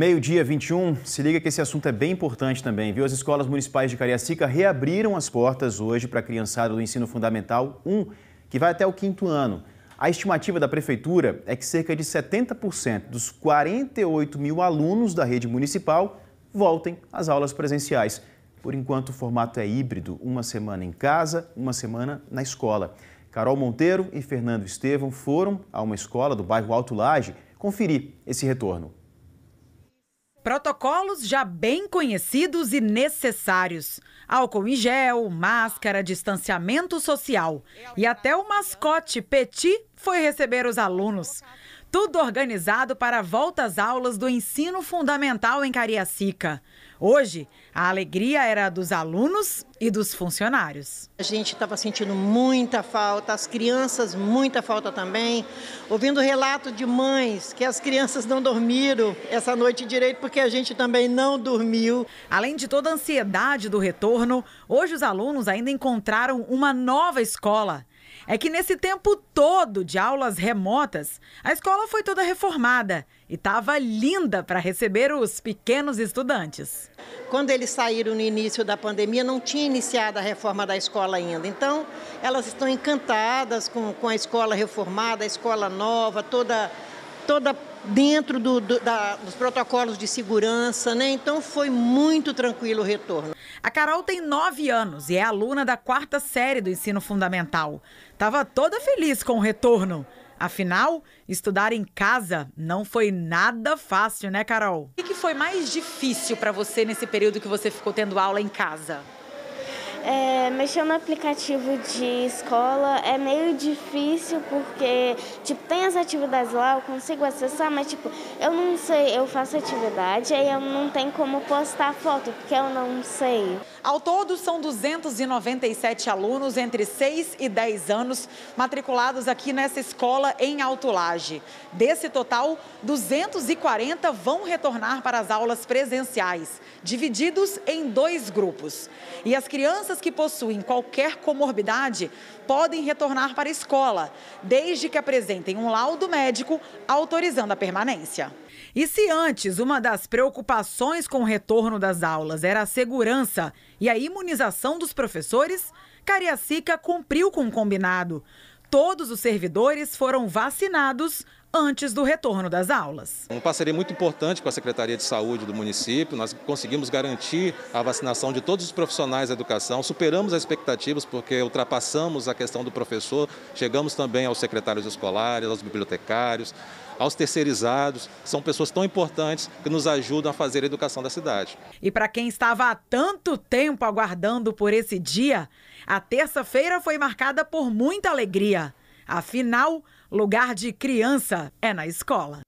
Meio-dia 21, se liga que esse assunto é bem importante também, viu? As escolas municipais de Cariacica reabriram as portas hoje para a criançada do ensino fundamental 1, que vai até o quinto ano. A estimativa da prefeitura é que cerca de 70% dos 48 mil alunos da rede municipal voltem às aulas presenciais. Por enquanto, o formato é híbrido: uma semana em casa, uma semana na escola. Carol Monteiro e Fernando Estevam foram a uma escola do bairro Alto Laje conferir esse retorno. Protocolos já bem conhecidos e necessários. Álcool em gel, máscara, distanciamento social. E até o mascote Petit foi receber os alunos. Tudo organizado para a volta às aulas do ensino fundamental em Cariacica. Hoje, a alegria era dos alunos e dos funcionários. A gente estava sentindo muita falta, as crianças muita falta também. Ouvindo relato de mães que as crianças não dormiram essa noite direito porque a gente também não dormiu. Além de toda a ansiedade do retorno, hoje os alunos ainda encontraram uma nova escola é que nesse tempo todo de aulas remotas, a escola foi toda reformada e estava linda para receber os pequenos estudantes. Quando eles saíram no início da pandemia, não tinha iniciado a reforma da escola ainda. Então, elas estão encantadas com, com a escola reformada, a escola nova, toda, toda dentro do, do, da, dos protocolos de segurança. Né? Então, foi muito tranquilo o retorno. A Carol tem 9 anos e é aluna da quarta série do ensino fundamental. Tava toda feliz com o retorno. Afinal, estudar em casa não foi nada fácil, né, Carol? O que foi mais difícil para você nesse período que você ficou tendo aula em casa? É, mexer no aplicativo de escola é meio difícil porque, tipo, tem as atividades lá, eu consigo acessar, mas, tipo, eu não sei, eu faço atividade e eu não tenho como postar foto, porque eu não sei. Ao todo, são 297 alunos entre 6 e 10 anos matriculados aqui nessa escola em Alto Laje. Desse total, 240 vão retornar para as aulas presenciais, divididos em dois grupos. E as crianças crianças que possuem qualquer comorbidade podem retornar para a escola, desde que apresentem um laudo médico autorizando a permanência. E se antes uma das preocupações com o retorno das aulas era a segurança e a imunização dos professores, Cariacica cumpriu com o combinado. Todos os servidores foram vacinados antes do retorno das aulas. Um parceria muito importante com a Secretaria de Saúde do município, nós conseguimos garantir a vacinação de todos os profissionais da educação, superamos as expectativas porque ultrapassamos a questão do professor, chegamos também aos secretários escolares, aos bibliotecários, aos terceirizados, são pessoas tão importantes que nos ajudam a fazer a educação da cidade. E para quem estava há tanto tempo aguardando por esse dia, a terça-feira foi marcada por muita alegria. Afinal, Lugar de criança é na escola.